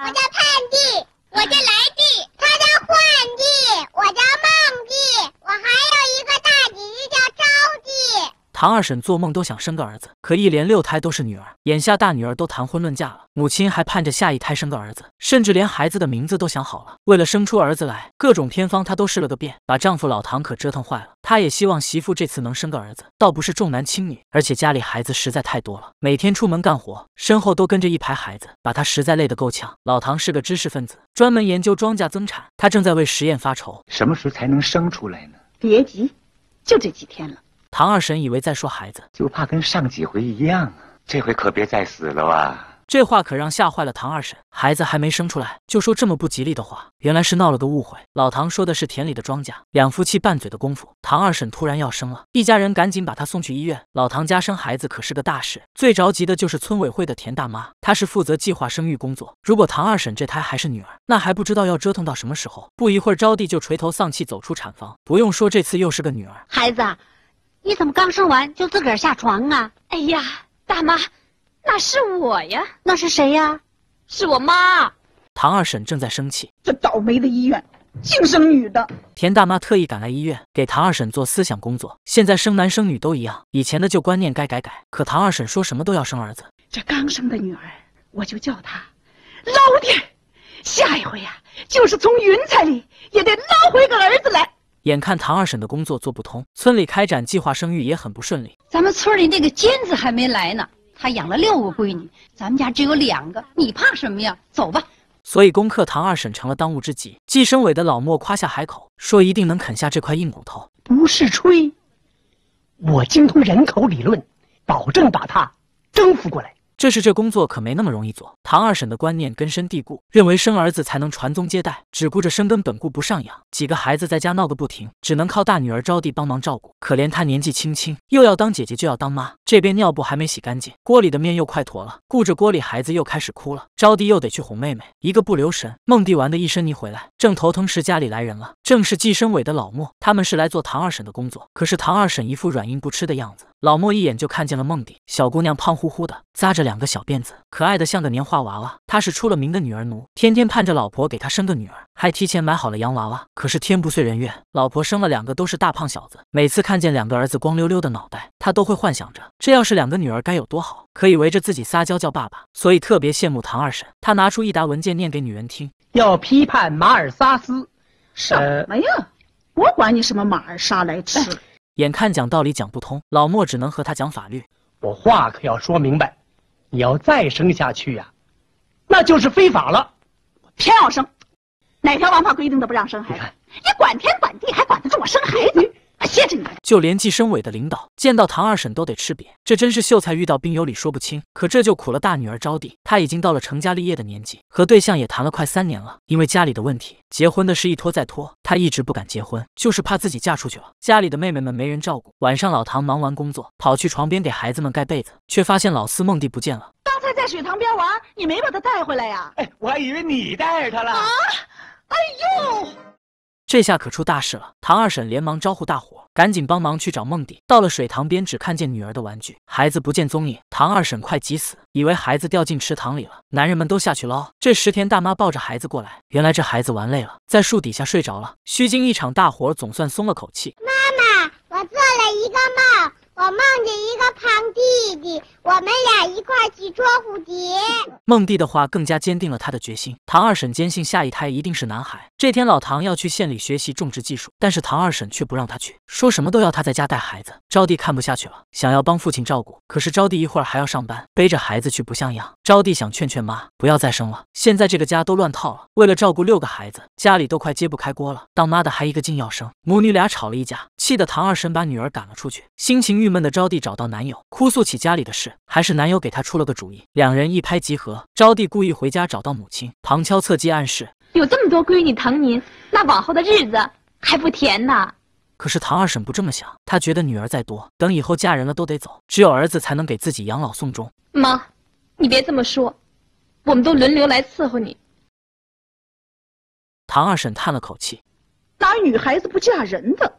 我叫叛弟，我叫来。唐二婶做梦都想生个儿子，可一连六胎都是女儿。眼下大女儿都谈婚论嫁了，母亲还盼着下一胎生个儿子，甚至连孩子的名字都想好了。为了生出儿子来，各种偏方她都试了个遍，把丈夫老唐可折腾坏了。她也希望媳妇这次能生个儿子，倒不是重男轻女，而且家里孩子实在太多了，每天出门干活，身后都跟着一排孩子，把她实在累得够呛。老唐是个知识分子，专门研究庄稼增产，他正在为实验发愁，什么时候才能生出来呢？别急，就这几天了。唐二婶以为在说孩子，就怕跟上几回一样，这回可别再死了哇！这话可让吓坏了唐二婶，孩子还没生出来就说这么不吉利的话，原来是闹了个误会。老唐说的是田里的庄稼，两夫妻拌嘴的功夫，唐二婶突然要生了，一家人赶紧把她送去医院。老唐家生孩子可是个大事，最着急的就是村委会的田大妈，她是负责计划生育工作。如果唐二婶这胎还是女儿，那还不知道要折腾到什么时候。不一会儿，招娣就垂头丧气走出产房，不用说，这次又是个女儿，孩子。你怎么刚生完就自个儿下床啊？哎呀，大妈，那是我呀。那是谁呀？是我妈。唐二婶正在生气，这倒霉的医院，净生女的。田大妈特意赶来医院，给唐二婶做思想工作。现在生男生女都一样，以前的旧观念该改改。可唐二婶说什么都要生儿子。这刚生的女儿，我就叫她捞点下一回呀，就是从云彩里也得捞回个儿子来。眼看唐二婶的工作做不通，村里开展计划生育也很不顺利。咱们村里那个尖子还没来呢，她养了六个闺女，咱们家只有两个，你怕什么呀？走吧。所以攻克唐二婶成了当务之急。计生委的老莫夸下海口，说一定能啃下这块硬骨头，不是吹，我精通人口理论，保证把他征服过来。这是这工作可没那么容易做。唐二婶的观念根深蒂固，认为生儿子才能传宗接代，只顾着生，根本顾不上养。几个孩子在家闹个不停，只能靠大女儿招娣帮忙照顾。可怜她年纪轻轻，又要当姐姐，就要当妈。这边尿布还没洗干净，锅里的面又快坨了，顾着锅里，孩子又开始哭了。招娣又得去哄妹妹。一个不留神，梦娣玩的一身泥。回来正头疼时，家里来人了，正是计生委的老莫。他们是来做唐二婶的工作，可是唐二婶一副软硬不吃的样子。老莫一眼就看见了梦迪，小姑娘胖乎乎的，扎着两个小辫子，可爱的像个年画娃娃。她是出了名的女儿奴，天天盼着老婆给她生个女儿，还提前买好了洋娃娃。可是天不遂人愿，老婆生了两个都是大胖小子。每次看见两个儿子光溜溜的脑袋，他都会幻想着，这要是两个女儿该有多好，可以围着自己撒娇叫爸爸。所以特别羡慕唐二婶。他拿出一沓文件念给女人听，要批判马尔萨斯。什么呀？我管你什么马尔萨来吃。眼看讲道理讲不通，老莫只能和他讲法律。我话可要说明白，你要再生下去呀，那就是非法了。偏要生，哪条王法规定的不让生孩子？你管天管地还管得住我生孩子？就连计生委的领导见到唐二婶都得吃瘪，这真是秀才遇到兵，有理说不清。可这就苦了大女儿招娣，她已经到了成家立业的年纪，和对象也谈了快三年了。因为家里的问题，结婚的事一拖再拖，她一直不敢结婚，就是怕自己嫁出去了，家里的妹妹们没人照顾。晚上老唐忙完工作，跑去床边给孩子们盖被子，却发现老四梦弟不见了。刚才在水塘边玩，你没把他带回来呀？哎，我还以为你带着他了。啊，哎呦！这下可出大事了！唐二婶连忙招呼大伙赶紧帮忙去找梦迪。到了水塘边，只看见女儿的玩具，孩子不见踪影。唐二婶快急死，以为孩子掉进池塘里了。男人们都下去捞。这时，田大妈抱着孩子过来，原来这孩子玩累了，在树底下睡着了。虚惊一场，大伙总算松了口气。妈妈，我做了一个梦。我梦见一个胖弟弟，我们俩一块去捉蝴蝶。梦弟的话更加坚定了他的决心。唐二婶坚信下一胎一定是男孩。这天，老唐要去县里学习种植技术，但是唐二婶却不让他去，说什么都要他在家带孩子。招娣看不下去了，想要帮父亲照顾，可是招娣一会儿还要上班，背着孩子去不像样。招娣想劝劝妈，不要再生了，现在这个家都乱套了，为了照顾六个孩子，家里都快揭不开锅了，当妈的还一个劲要生，母女俩吵了一架，气得唐二婶把女儿赶了出去，心情郁。闷的招娣找到男友，哭诉起家里的事，还是男友给她出了个主意，两人一拍即合。招娣故意回家找到母亲，旁敲侧击暗示：“有这么多闺女疼您，那往后的日子还不甜呢？”可是唐二婶不这么想，她觉得女儿再多，等以后嫁人了都得走，只有儿子才能给自己养老送终。妈，你别这么说，我们都轮流来伺候你。唐二婶叹了口气：“哪有女孩子不嫁人的？”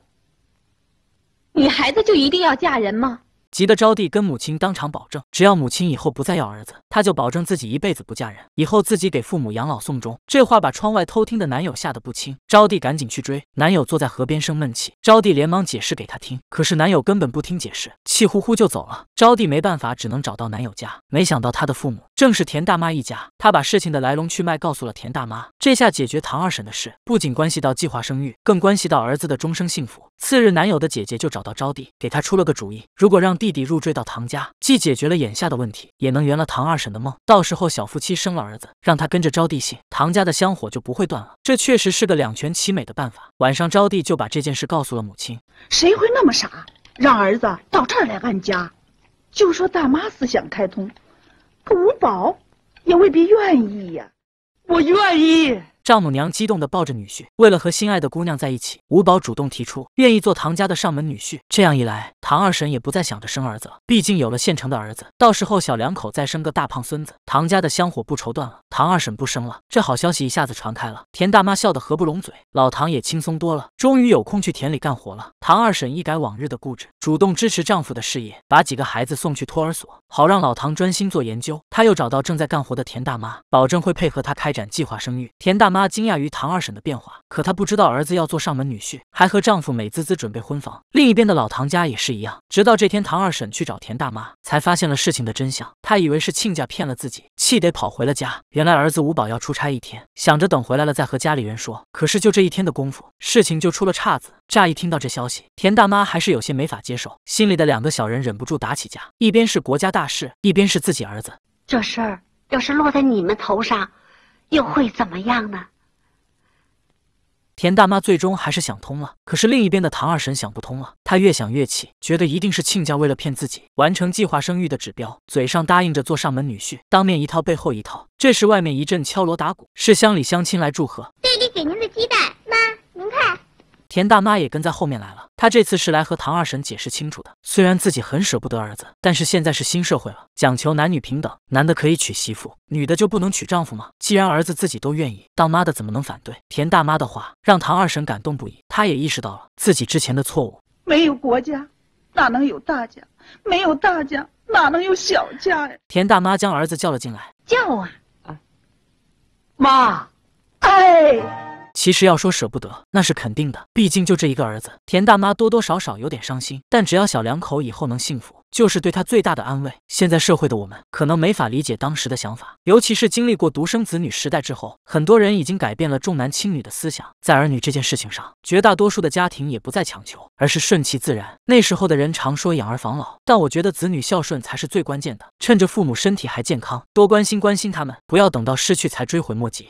女孩子就一定要嫁人吗？急得招娣跟母亲当场保证，只要母亲以后不再要儿子，她就保证自己一辈子不嫁人，以后自己给父母养老送终。这话把窗外偷听的男友吓得不轻，招娣赶紧去追男友，坐在河边生闷气。招娣连忙解释给他听，可是男友根本不听解释，气呼呼就走了。招娣没办法，只能找到男友家，没想到他的父母。正是田大妈一家，她把事情的来龙去脉告诉了田大妈。这下解决唐二婶的事，不仅关系到计划生育，更关系到儿子的终生幸福。次日，男友的姐姐就找到招娣，给她出了个主意：如果让弟弟入赘到唐家，既解决了眼下的问题，也能圆了唐二婶的梦。到时候小夫妻生了儿子，让他跟着招娣姓，唐家的香火就不会断了。这确实是个两全其美的办法。晚上，招娣就把这件事告诉了母亲。谁会那么傻，让儿子到这儿来安家？就说大妈思想开通。可五宝也未必愿意呀，我愿意。丈母娘激动地抱着女婿，为了和心爱的姑娘在一起，吴宝主动提出愿意做唐家的上门女婿。这样一来，唐二婶也不再想着生儿子了，毕竟有了现成的儿子，到时候小两口再生个大胖孙子，唐家的香火不愁断了。唐二婶不生了，这好消息一下子传开了。田大妈笑得合不拢嘴，老唐也轻松多了，终于有空去田里干活了。唐二婶一改往日的固执，主动支持丈夫的事业，把几个孩子送去托儿所，好让老唐专心做研究。他又找到正在干活的田大妈，保证会配合他开展计划生育。田大。妈惊讶于唐二婶的变化，可她不知道儿子要做上门女婿，还和丈夫美滋滋准备婚房。另一边的老唐家也是一样，直到这天唐二婶去找田大妈，才发现了事情的真相。她以为是亲家骗了自己，气得跑回了家。原来儿子吴宝要出差一天，想着等回来了再和家里人说。可是就这一天的功夫，事情就出了岔子。乍一听到这消息，田大妈还是有些没法接受，心里的两个小人忍不住打起架。一边是国家大事，一边是自己儿子，这事儿要是落在你们头上。又会怎么样呢？田大妈最终还是想通了，可是另一边的唐二婶想不通了。她越想越气，觉得一定是亲家为了骗自己完成计划生育的指标，嘴上答应着做上门女婿，当面一套背后一套。这时外面一阵敲锣打鼓，是乡里乡亲来祝贺。田大妈也跟在后面来了。她这次是来和唐二婶解释清楚的。虽然自己很舍不得儿子，但是现在是新社会了，讲求男女平等，男的可以娶媳妇，女的就不能娶丈夫吗？既然儿子自己都愿意，当妈的怎么能反对？田大妈的话让唐二婶感动不已，她也意识到了自己之前的错误。没有国家，哪能有大家？没有大家，哪能有小家呀？田大妈将儿子叫了进来，叫啊！啊，妈，哎。其实要说舍不得，那是肯定的，毕竟就这一个儿子，田大妈多多少少有点伤心。但只要小两口以后能幸福，就是对她最大的安慰。现在社会的我们可能没法理解当时的想法，尤其是经历过独生子女时代之后，很多人已经改变了重男轻女的思想，在儿女这件事情上，绝大多数的家庭也不再强求，而是顺其自然。那时候的人常说养儿防老，但我觉得子女孝顺才是最关键的。趁着父母身体还健康，多关心关心他们，不要等到失去才追悔莫及。